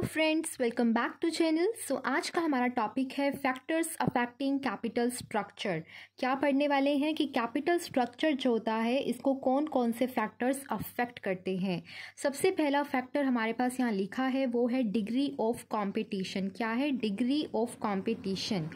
तो friends welcome back to channel so आज का हमारा टॉपिक है फैक्टर्स अफेक्टिंग कैपिटल स्ट्रक्चर क्या पढ़ने वाले हैं कि कैपिटल स्ट्रक्चर जो होता है इसको कौन कौन से फैक्टर्स अफेक्ट करते हैं सबसे पहला फैक्टर हमारे पास यहाँ लिखा है वो है डिग्री ऑफ कॉम्पिटिशन क्या है degree of competition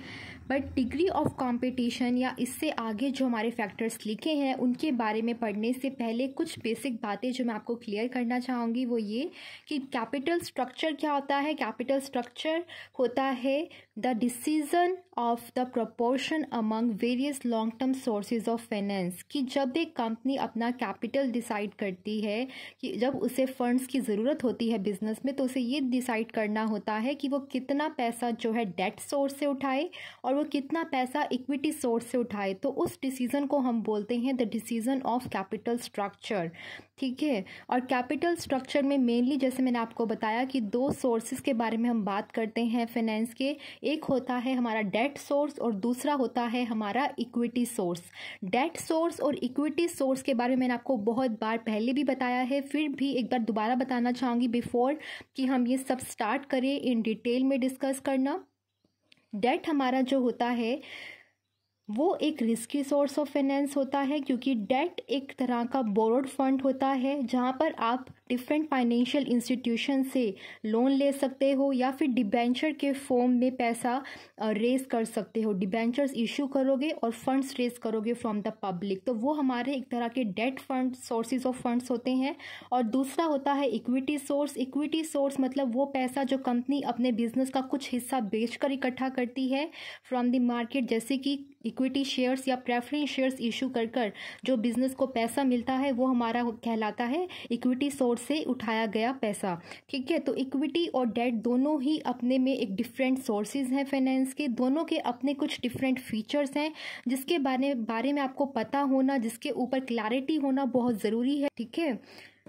but degree of competition या इससे आगे जो हमारे फैक्टर्स लिखे हैं उनके बारे में पढ़ने से पहले कुछ बेसिक बातें जो मैं आपको क्लियर करना चाहूँगी वो ये कि कैपिटल स्ट्रक्चर क्या होता है कैपिटल स्ट्रक्चर होता है the decision of the proportion among various long term sources of finance कि जब एक कंपनी अपना कैपिटल डिसाइड करती है कि जब उसे फंड्स की ज़रूरत होती है बिजनेस में तो उसे ये डिसाइड करना होता है कि वो कितना पैसा जो है डेट सोर्स से उठाए और और वो कितना पैसा इक्विटी सोर्स से उठाए तो उस डिसीज़न को हम बोलते हैं the decision of capital structure ठीक है और कैपिटल स्ट्रक्चर में मेनली जैसे मैंने आपको बताया कि दो सोर्सेज के बारे में हम बात करते हैं फाइनेंस के एक होता है हमारा डेट सोर्स और दूसरा होता है हमारा इक्विटी सोर्स डेट सोर्स और इक्विटी सोर्स के बारे में मैंने आपको बहुत बार पहले भी बताया है फिर भी एक बार दोबारा बताना चाहूँगी बिफोर कि हम ये सब स्टार्ट करें इन डिटेल में डिस्कस करना डेट हमारा जो होता है वो एक रिस्की सोर्स ऑफ फाइनेंस होता है क्योंकि डेट एक तरह का बोर्ड फंड होता है जहाँ पर आप डिफरेंट फाइनेंशियल इंस्टीट्यूशन से लोन ले सकते हो या फिर डिबेंचर के फॉर्म में पैसा रेज कर सकते हो डिबेंचर्स इशू करोगे और फंड्स रेज करोगे फ्रॉम द पब्लिक तो वो हमारे एक तरह के debt fund sources of funds होते हैं और दूसरा होता है इक्विटी सोर्स इक्विटी सोर्स मतलब वो पैसा जो कंपनी अपने बिजनेस का कुछ हिस्सा बेचकर इकट्ठा करती है फ्रॉम द मार्केट जैसे कि इक्विटी शेयर्स या प्रेफरेंस शेयर्स इशू कर कर जो बिजनेस को पैसा मिलता है वो हमारा कहलाता है इक्विटी सोर्स से उठाया गया पैसा ठीक है तो इक्विटी और डेट दोनों ही अपने में एक डिफरेंट सोर्सेज हैं फाइनेंस के दोनों के अपने कुछ डिफरेंट फीचर्स हैं जिसके बारे बारे में आपको पता होना जिसके ऊपर क्लैरिटी होना बहुत ज़रूरी है ठीक है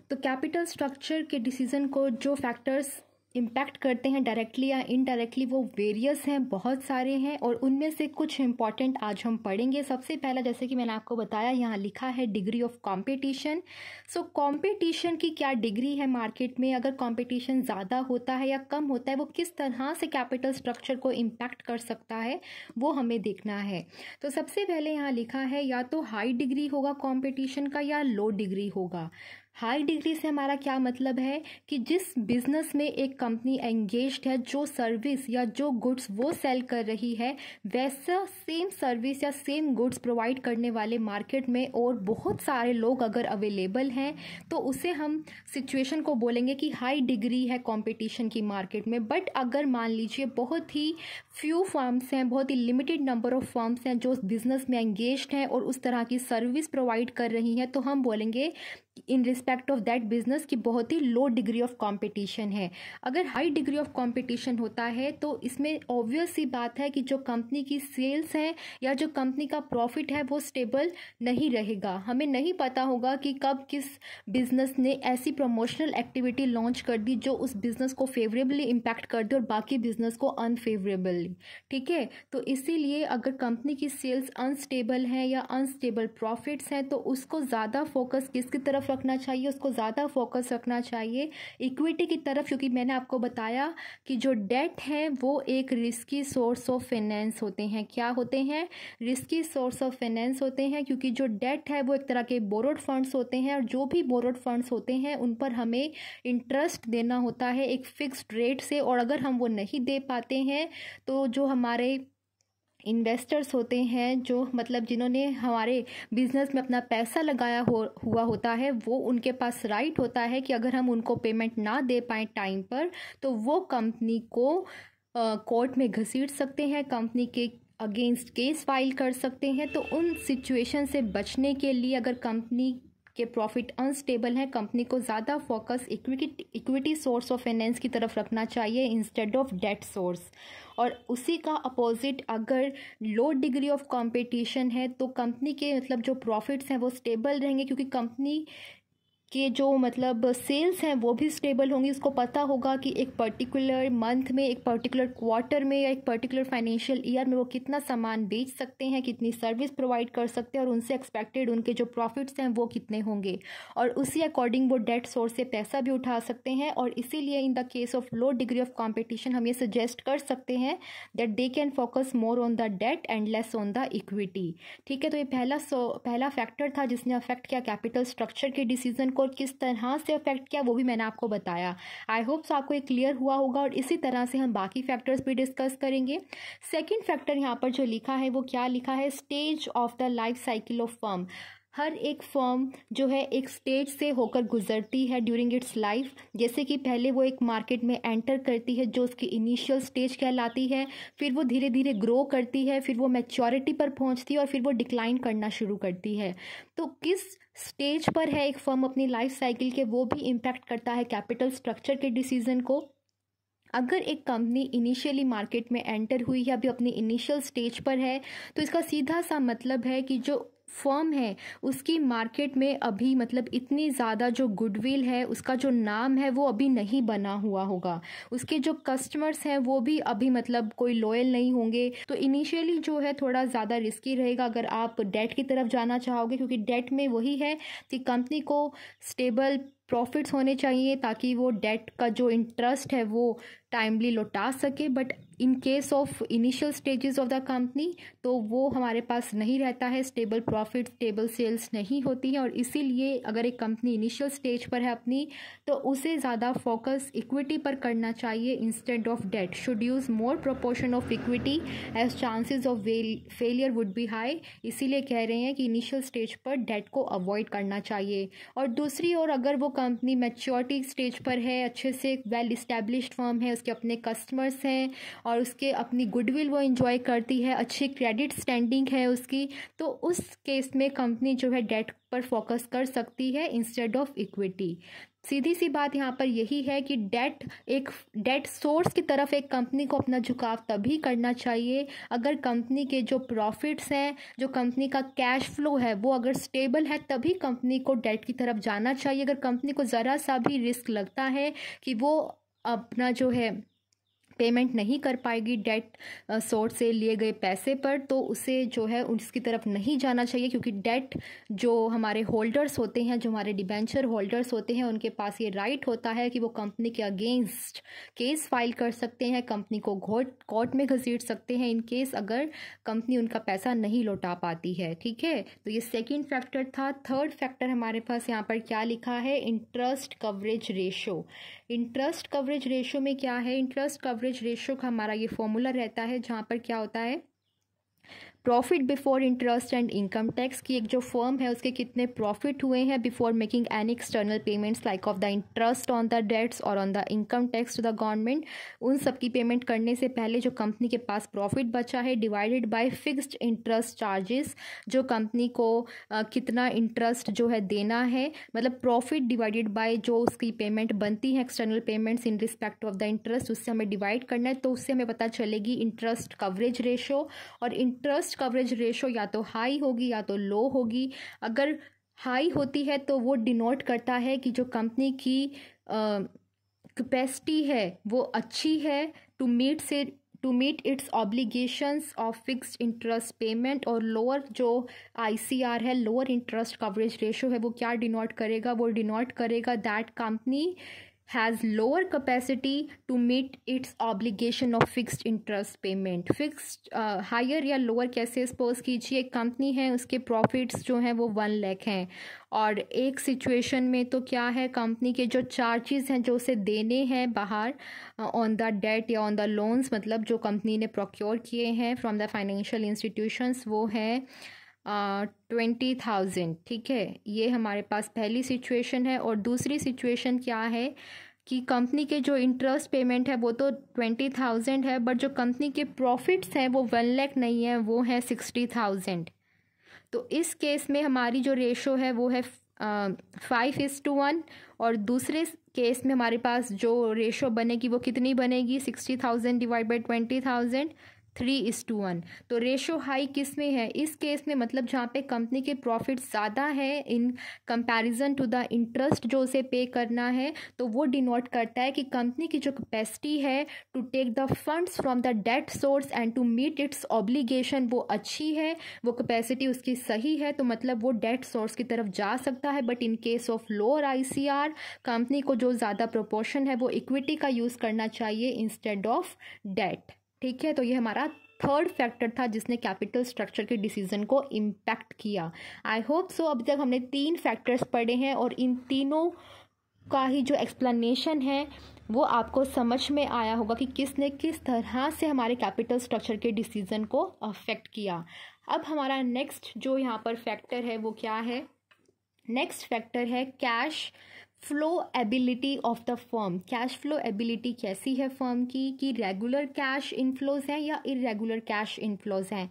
तो कैपिटल स्ट्रक्चर के डिसीजन को जो फैक्टर्स इम्पैक्ट करते हैं डायरेक्टली या इनडायरेक्टली वो वेरियस हैं बहुत सारे हैं और उनमें से कुछ इंपॉर्टेंट आज हम पढ़ेंगे सबसे पहला जैसे कि मैंने आपको बताया यहाँ लिखा है degree of competition so competition की क्या डिग्री है मार्केट में अगर कंपटीशन ज़्यादा होता है या कम होता है वो किस तरह से कैपिटल स्ट्रक्चर को इम्पैक्ट कर सकता है वो हमें देखना है तो सबसे पहले यहाँ लिखा है या तो हाई डिग्री होगा कॉम्पिटिशन का या लो डिग्री होगा हाई डिग्री से हमारा क्या मतलब है कि जिस बिजनेस में एक कंपनी एंगेज है जो सर्विस या जो गुड्स वो सेल कर रही है वैसा सेम सर्विस या सेम गुड्स प्रोवाइड करने वाले मार्केट में और बहुत सारे लोग अगर अवेलेबल हैं तो उसे हम सिचुएशन को बोलेंगे कि हाई डिग्री है कंपटीशन की मार्केट में बट अगर मान लीजिए बहुत ही फ्यू फर्म्स हैं बहुत ही लिमिटेड नंबर ऑफ फर्म्स हैं जो बिजनेस में एंगेज हैं और उस तरह की सर्विस प्रोवाइड कर रही हैं तो हम बोलेंगे in respect of that business की बहुत ही लो डिग्री ऑफ कंपटीशन है अगर हाई डिग्री ऑफ कंपटीशन होता है तो इसमें ऑब्वियस ही बात है कि जो कंपनी की सेल्स हैं या जो कंपनी का प्रॉफिट है वो स्टेबल नहीं रहेगा हमें नहीं पता होगा कि कब किस बिजनेस ने ऐसी प्रमोशनल एक्टिविटी लॉन्च कर दी जो उस बिजनेस को फेवरेबली इम्पैक्ट कर दे और बाकी बिजनेस को अनफेवरेबल वाली ठीक है तो इसीलिए अगर कंपनी की सेल्स अनस्टेबल हैं या अनस्टेबल प्रॉफिट्स हैं तो उसको ज़्यादा फोकस किसकी तरफ रखना चाहिए उसको ज़्यादा फोकस रखना चाहिए इक्विटी की तरफ क्योंकि मैंने आपको बताया कि जो डेट है वो एक रिस्की सोर्स ऑफ फाइनेंस होते हैं क्या होते हैं रिस्की सोर्स ऑफ फाइनेंस होते हैं क्योंकि जो डेट है वो एक तरह के बोरोड फंड्स होते हैं और जो भी बोरोड फंड्स होते हैं उन पर हमें इंटरेस्ट देना होता है एक फिक्स्ड रेट से और अगर हम वो नहीं दे पाते हैं तो तो जो हमारे इन्वेस्टर्स होते हैं जो मतलब जिन्होंने हमारे बिजनेस में अपना पैसा लगाया हो हुआ होता है वो उनके पास राइट होता है कि अगर हम उनको पेमेंट ना दे पाए टाइम पर तो वो कंपनी को कोर्ट में घसीट सकते हैं कंपनी के अगेंस्ट केस फाइल कर सकते हैं तो उन सिचुएशन से बचने के लिए अगर कंपनी के प्रॉफिट अनस्टेबल हैं कंपनी को ज़्यादा focus equity equity source of finance की तरफ रखना चाहिए इंस्टेड ऑफ डेट सोर्स और उसी का अपोजिट अगर लो डिग्री ऑफ कंपटीशन है तो कंपनी के मतलब जो प्रॉफिट्स हैं वो स्टेबल रहेंगे क्योंकि कंपनी के जो मतलब सेल्स हैं वो भी स्टेबल होंगी उसको पता होगा कि एक पर्टिकुलर मंथ में एक पर्टिकुलर क्वार्टर में या एक पर्टिकुलर फाइनेंशियल ईयर में वो कितना सामान बेच सकते हैं कितनी सर्विस प्रोवाइड कर सकते हैं और उनसे एक्सपेक्टेड उनके जो प्रॉफिट्स हैं वो कितने होंगे और उसी अकॉर्डिंग वो डेट सोर्स से पैसा भी उठा सकते हैं और इसीलिए in the case of low degree of competition हम ये सजेस्ट कर सकते हैं that they can focus more on the debt and less on the equity ठीक है तो ये पहला सो पहला फैक्टर था जिसने अफेक्ट किया कैपिटल स्ट्रक्चर के डिसीजन को और किस तरह से अफेक्ट किया वो भी मैंने आपको बताया आई होप्स आपको ये क्लियर हुआ होगा और इसी तरह से हम बाकी फैक्टर्स भी डिस्कस करेंगे सेकेंड फैक्टर यहाँ पर जो लिखा है वो क्या लिखा है stage of the life cycle of firm हर एक फॉर्म जो है एक स्टेज से होकर गुजरती है ड्यूरिंग इट्स लाइफ जैसे कि पहले वो एक मार्केट में एंटर करती है जो उसकी इनिशियल स्टेज कहलाती है फिर वो धीरे धीरे ग्रो करती है फिर वो मैच्योरिटी पर पहुंचती है और फिर वो डिक्लाइन करना शुरू करती है तो किस स्टेज पर है एक फर्म अपनी लाइफ साइकिल के वो भी इम्पैक्ट करता है कैपिटल स्ट्रक्चर के डिसीजन को अगर एक कंपनी इनिशियली मार्केट में एंटर हुई है अभी अपनी इनिशियल स्टेज पर है तो इसका सीधा सा मतलब है कि जो फर्म है उसकी मार्केट में अभी मतलब इतनी ज़्यादा जो गुडविल है उसका जो नाम है वो अभी नहीं बना हुआ होगा उसके जो कस्टमर्स हैं वो भी अभी मतलब कोई लॉयल नहीं होंगे तो इनिशियली जो है थोड़ा ज़्यादा रिस्की रहेगा अगर आप डेट की तरफ जाना चाहोगे क्योंकि डेट में वही है कि कंपनी को स्टेबल प्रॉफिट्स होने चाहिए ताकि वो डेट का जो इंटरेस्ट है वो टाइमली लौटा सके but in case of initial stages of the company तो वो हमारे पास नहीं रहता है स्टेबल प्रॉफिट स्टेबल सेल्स नहीं होती हैं और इसीलिए अगर एक कंपनी इनिशियल स्टेज पर है अपनी तो उसे ज़्यादा फोकस इक्विटी पर करना चाहिए instead of debt should use more proportion of equity as chances of failure would be high इसीलिए कह रहे हैं कि इनिशियल स्टेज पर डेट को अवॉइड करना चाहिए और दूसरी ओर अगर वो कंपनी मैच्योरिटी स्टेज पर है अच्छे से एक वेल इस्टेब्लिश फर्म है उसके अपने कस्टमर्स हैं और उसके अपनी गुडविल वो इन्जॉय करती है अच्छी क्रेडिट स्टैंडिंग है उसकी तो उस केस में कंपनी जो है डेट पर फोकस कर सकती है इंस्टेड ऑफ इक्विटी सीधी सी बात यहाँ पर यही है कि डेट एक डेट सोर्स की तरफ एक कंपनी को अपना झुकाव तभी करना चाहिए अगर कंपनी के जो प्रॉफिट्स हैं जो कंपनी का कैश फ्लो है वो अगर स्टेबल है तभी कंपनी को डेट की तरफ जाना चाहिए अगर कंपनी को ज़रा सा भी रिस्क लगता है कि वो अपना जो है पेमेंट नहीं कर पाएगी डेट सोर्स से लिए गए पैसे पर तो उसे जो है उसकी तरफ नहीं जाना चाहिए क्योंकि डेट जो हमारे होल्डर्स होते हैं जो हमारे डिबेंचर होल्डर्स होते हैं उनके पास ये राइट होता है कि वो कंपनी के अगेंस्ट केस फाइल कर सकते हैं कंपनी को घोट कोर्ट में घसीट सकते हैं इन केस अगर कंपनी उनका पैसा नहीं लौटा पाती है ठीक है तो ये सेकेंड फैक्टर था थर्ड फैक्टर हमारे पास यहाँ पर क्या लिखा है interest coverage ratio interest coverage ratio में क्या है इंटरेस्ट कवरेज रेशो का हमारा ये फॉर्मूला रहता है जहाँ पर क्या होता है profit before interest and income tax की एक जो फर्म है उसके कितने प्रॉफिट हुए हैं before making an external payments like of the interest on the debts और on the income tax to the government उन सब की पेमेंट करने से पहले जो कंपनी के पास प्रॉफिट बचा है divided by fixed interest charges जो कंपनी को आ, कितना इंटरेस्ट जो है देना है मतलब प्रॉफिट डिवाइडेड बाय जो उसकी पेमेंट बनती है external payments in respect of the interest उससे हमें डिवाइड करना है तो उससे हमें पता चलेगी इंटरेस्ट कवरेज रेशो और इंटरेस्ट कवरेज रेशो या तो हाई होगी या तो लो होगी अगर हाई होती है तो वो डिनोट करता है कि जो कंपनी की कैपेसिटी है वो अच्छी है टू मीट से to meet its obligations of fixed interest payment और लोअर जो आईसीआर है लोअर इंटरेस्ट कवरेज रेशो है वो क्या डिनोट करेगा वो डिनोट करेगा that company has lower capacity to meet its obligation of fixed interest payment fixed higher uh, या लोअर कैसे सपोज कीजिए एक कंपनी है उसके प्रॉफिट्स जो हैं वो वन लैख हैं और एक सिचुएशन में तो क्या है कंपनी के जो चार्जेस हैं जो उसे देने हैं बाहर ऑन द डेट या ऑन द लोन्स मतलब जो कंपनी ने प्रोक्योर किए हैं फ्रॉम द फाइनेंशियल इंस्टीट्यूशंस वो हैं ट्वेंटी थाउजेंड ठीक है ये हमारे पास पहली सिचुएशन है और दूसरी सिचुएशन क्या है कि कंपनी के जो इंटरेस्ट पेमेंट है वो तो ट्वेंटी थाउजेंड है बट जो कंपनी के प्रॉफिट्स हैं वो वन लैख नहीं है वो है सिक्सटी थाउजेंड तो इस केस में हमारी जो रेशो है वो है फाइव इज़ टू वन और दूसरे केस में हमारे पास जो रेशो बनेगी वो कितनी बनेगी sixty thousand divide by twenty thousand three is to one तो रेशो हाई किस में है इस केस में मतलब जहाँ पे कंपनी के प्रॉफिट ज़्यादा है in comparison to the interest जो उसे पे करना है तो वो डिनोट करता है कि कंपनी की जो कैपेसिटी है to take the funds from the debt source and to meet its obligation वो अच्छी है वो कैपेसिटी उसकी सही है तो मतलब वो डेट सोर्स की तरफ जा सकता है but in case of lower I company को जो ज़्यादा प्रोपोर्शन है वो इक्विटी का यूज़ करना चाहिए इंस्टेड ऑफ डेट ठीक है तो ये हमारा थर्ड फैक्टर था जिसने कैपिटल स्ट्रक्चर के डिसीजन को इम्पैक्ट किया आई होप सो अभी तक हमने तीन फैक्टर्स पढ़े हैं और इन तीनों का ही जो एक्सप्लेनेशन है वो आपको समझ में आया होगा कि किसने किस तरह से हमारे कैपिटल स्ट्रक्चर के डिसीजन को अफेक्ट किया अब हमारा नेक्स्ट जो यहाँ पर फैक्टर है वो क्या है नेक्स्ट फैक्टर है cash flow ability of the firm cash flow ability कैसी है फर्म की कि रेगुलर कैश इनफ्लोज हैं या इरेगुलर कैश इनफ्लोज हैं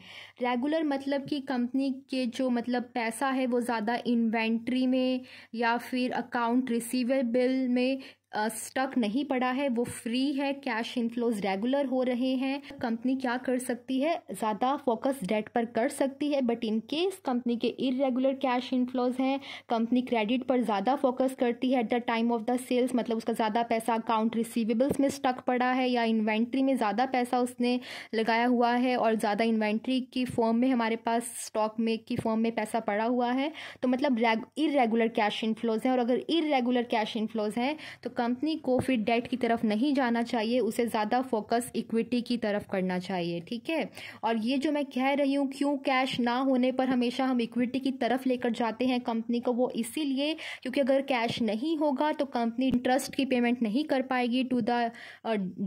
रेगुलर मतलब कि कंपनी के जो मतलब पैसा है वो ज़्यादा इन्वेंट्री में या फिर अकाउंट रिसीवेबल में स्टक नहीं पड़ा है वो फ्री है कैश इनफ्लोज रेगुलर हो रहे हैं कंपनी क्या कर सकती है ज़्यादा फोकस डेट पर कर सकती है बट इन केस कंपनी के इरेगुलर कैश इनफ्लोज हैं कंपनी क्रेडिट पर ज़्यादा फोकस करती है at the time of the sales मतलब उसका ज़्यादा पैसा अकाउंट रिसीवेबल्स में स्टक पड़ा है या इन्वेंट्री में ज़्यादा पैसा उसने लगाया हुआ है और ज़्यादा इन्वेंट्री की फॉर्म में हमारे पास स्टॉक में की फॉर्म में पैसा पड़ा हुआ है तो मतलब इरेगुलर कैश इनफ्लोज हैं और अगर इरेगुलर कैश इनफ्लोज हैं तो कंपनी को फिर डेट की तरफ नहीं जाना चाहिए उसे ज़्यादा फोकस इक्विटी की तरफ करना चाहिए ठीक है और ये जो मैं कह रही हूँ क्यों कैश ना होने पर हमेशा हम इक्विटी की तरफ लेकर जाते हैं कंपनी को वो इसीलिए क्योंकि अगर कैश नहीं होगा तो कंपनी इंटरेस्ट की पेमेंट नहीं कर पाएगी टू द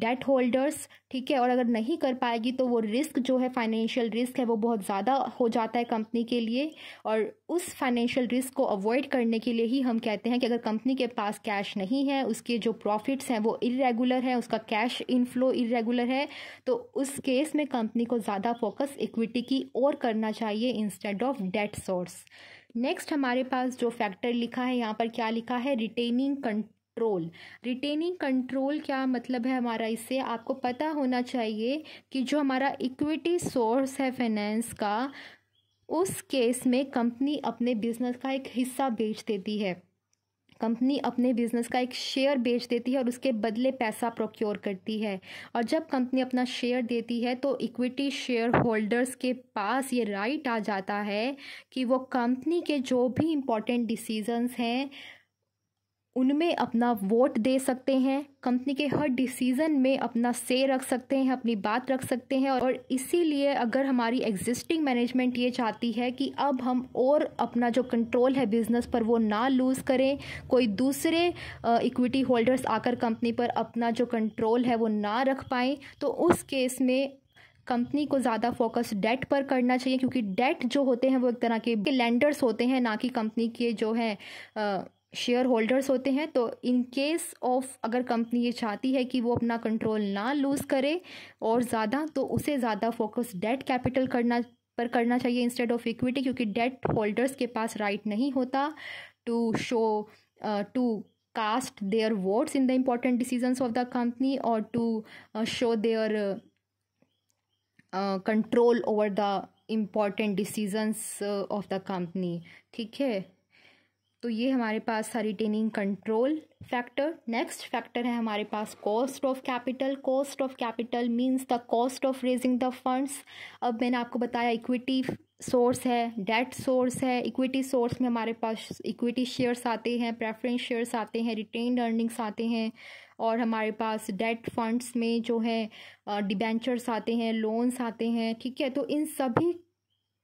डेट होल्डर्स ठीक है और अगर नहीं कर पाएगी तो वो रिस्क जो है फाइनेंशियल रिस्क है वो बहुत ज़्यादा हो जाता है कंपनी के लिए और उस फाइनेंशियल रिस्क को अवॉइड करने के लिए ही हम कहते हैं कि अगर कंपनी के पास कैश नहीं है उसके जो प्रॉफिट्स हैं वो इरेगुलर है उसका कैश इनफ्लो इरेगुलर है तो उस केस में कंपनी को ज़्यादा फोकस इक्विटी की ओर करना चाहिए instead of debt source next हमारे पास जो फैक्टर लिखा है यहाँ पर क्या लिखा है रिटेनिंग कंट्रोल रिटेनिंग कंट्रोल क्या मतलब है हमारा इससे आपको पता होना चाहिए कि जो हमारा इक्विटी सोर्स है फाइनेंस का उस केस में कंपनी अपने बिजनेस का एक हिस्सा बेच देती है कंपनी अपने बिजनेस का एक शेयर बेच देती है और उसके बदले पैसा प्रोक्योर करती है और जब कंपनी अपना शेयर देती है तो इक्विटी शेयर होल्डर्स के पास ये राइट आ जाता है कि वो कंपनी के जो भी इम्पोर्टेंट डिसीजंस हैं उनमें अपना वोट दे सकते हैं कंपनी के हर डिसीजन में अपना से रख सकते हैं अपनी बात रख सकते हैं और इसीलिए अगर हमारी एग्जिस्टिंग मैनेजमेंट ये चाहती है कि अब हम और अपना जो कंट्रोल है बिजनेस पर वो ना लूज़ करें कोई दूसरे इक्विटी होल्डर्स आकर कंपनी पर अपना जो कंट्रोल है वो ना रख पाएँ तो उस केस में कंपनी को ज़्यादा फोकस डेट पर करना चाहिए क्योंकि डेट जो होते हैं वो एक तरह के लैंडर्स होते हैं ना कि कंपनी के जो है आ, शेयर होल्डर्स होते हैं तो इन केस ऑफ अगर कंपनी ये चाहती है कि वो अपना कंट्रोल ना लूज़ करे और ज़्यादा तो उसे ज़्यादा फोकस डेट कैपिटल करना पर करना चाहिए इंस्टेड ऑफ इक्विटी क्योंकि डेट होल्डर्स के पास राइट right नहीं होता to show to cast their votes in the important decisions of the company और to show their control over the important decisions of the company ठीक है तो ये हमारे पास था retaining control factor next factor है हमारे पास cost of capital cost of capital means the cost of raising the funds अब मैंने आपको बताया इक्विटी सोर्स है डेट सोर्स है इक्विटी सोर्स में हमारे पास इक्विटी शेयर्स आते हैं प्रेफरेंस शेयर्स आते हैं रिटेन अर्निंग्स आते हैं और हमारे पास डेट फंड्स में जो है डिबेंचर्स आते हैं लोन्स आते हैं ठीक है तो इन सभी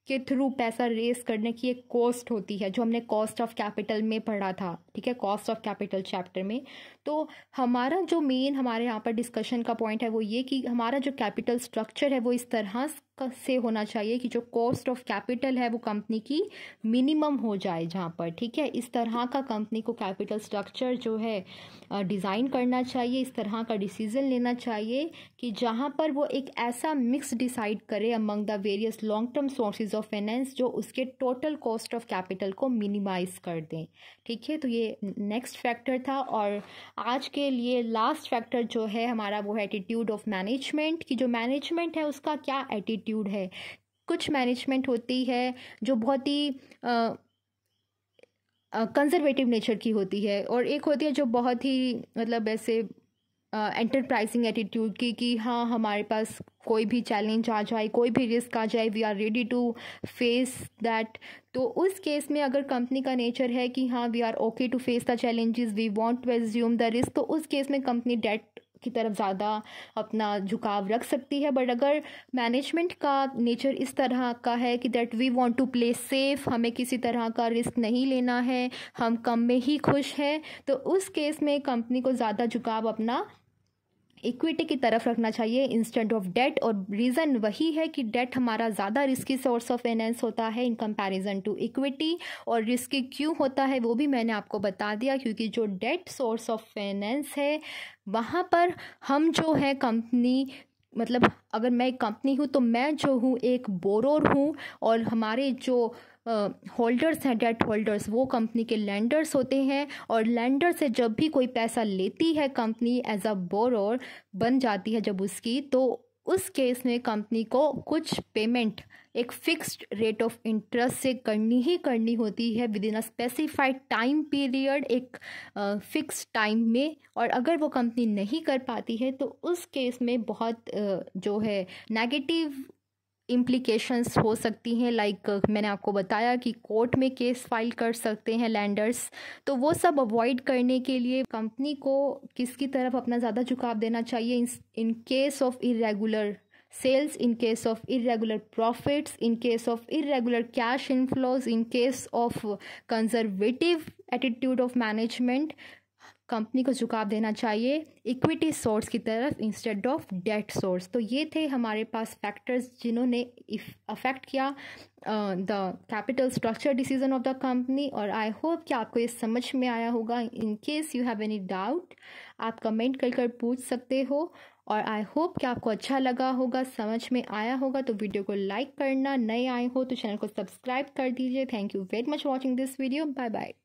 के थ्रू पैसा रेस करने की एक कॉस्ट होती है जो हमने कॉस्ट ऑफ कैपिटल में पढ़ा था ठीक है कॉस्ट ऑफ कैपिटल चैप्टर में तो हमारा जो मेन हमारे यहाँ पर डिस्कशन का पॉइंट है वो ये कि हमारा जो कैपिटल स्ट्रक्चर है वो इस तरह से होना चाहिए कि जो कॉस्ट ऑफ कैपिटल है वो कंपनी की मिनिमम हो जाए जहाँ पर ठीक है इस तरह का कंपनी को कैपिटल स्ट्रक्चर जो है डिज़ाइन करना चाहिए इस तरह का डिसीजन लेना चाहिए कि जहाँ पर वो एक ऐसा मिक्स डिसाइड करे among the various long term sources of finance जो उसके टोटल कॉस्ट ऑफ कैपिटल को मिनिमाइज कर दें ठीक है तो ये नेक्स्ट फैक्टर था और आज के लिए लास्ट फैक्टर जो है हमारा वो एटीट्यूड ऑफ मैनेजमेंट कि जो मैनेजमेंट है उसका क्या एटीट्यूड एटीट्यूड है कुछ मैनेजमेंट होती है जो बहुत ही कंजर्वेटिव नेचर की होती है और एक होती है जो बहुत ही मतलब ऐसे एंटरप्राइजिंग एटीट्यूड की कि हाँ हमारे पास कोई भी चैलेंज आ जाए कोई भी रिस्क आ जाए we are ready to face that तो उस केस में अगर कंपनी का नेचर है कि हाँ we are okay to face the challenges we want to assume the risk तो उस केस में कंपनी डेट की तरफ ज़्यादा अपना झुकाव रख सकती है बट अगर मैनेजमेंट का नेचर इस तरह का है कि that we want to play safe हमें किसी तरह का रिस्क नहीं लेना है हम कम में ही खुश हैं तो उस केस में कंपनी को ज़्यादा झुकाव अपना इक्विटी की तरफ रखना चाहिए इंस्टेंट ऑफ डेट और रीज़न वही है कि डेट हमारा ज़्यादा रिस्की सोर्स ऑफ फाइनेंस होता है इन कंपैरिजन टू इक्विटी और रिस्की क्यों होता है वो भी मैंने आपको बता दिया क्योंकि जो डेट सोर्स ऑफ फाइनेंस है वहाँ पर हम जो है कंपनी मतलब अगर मैं एक कंपनी हूँ तो मैं जो हूँ एक बोरोर हूँ और हमारे जो होल्डर्स हैं डेट होल्डर्स वो कंपनी के लैंडर्स होते हैं और लैंडर से जब भी कोई पैसा लेती है कंपनी एज अ बोरोर बन जाती है जब उसकी तो उस केस में कंपनी को कुछ पेमेंट एक फिक्स्ड रेट ऑफ इंटरेस्ट से करनी ही करनी होती है within a specified time period एक फिक्स टाइम में और अगर वो कंपनी नहीं कर पाती है तो उस केस में बहुत uh, जो है नेगेटिव इम्प्लीकेशंस हो सकती हैं लाइक like, मैंने आपको बताया कि कोर्ट में केस फाइल कर सकते हैं लैंडर्स तो वो सब अवॉइड करने के लिए कंपनी को किसकी तरफ अपना ज़्यादा झुकाव देना चाहिए in case of irregular sales in case of irregular profits in case of irregular cash inflows in case of conservative attitude of management company को झुकाव देना चाहिए इक्विटी सोर्स की तरफ इंस्टेड ऑफ डेट सोर्स तो ये थे हमारे पास फैक्टर्स जिन्होंने अफेक्ट किया the capital structure decision of the company और आई होप कि आपको ये समझ में आया होगा in case you have any doubt आप कमेंट कर कर पूछ सकते हो और आई होप कि आपको अच्छा लगा होगा समझ में आया होगा तो वीडियो को लाइक करना नए आए हो तो चैनल को सब्सक्राइब कर दीजिए thank you very much watching this video bye bye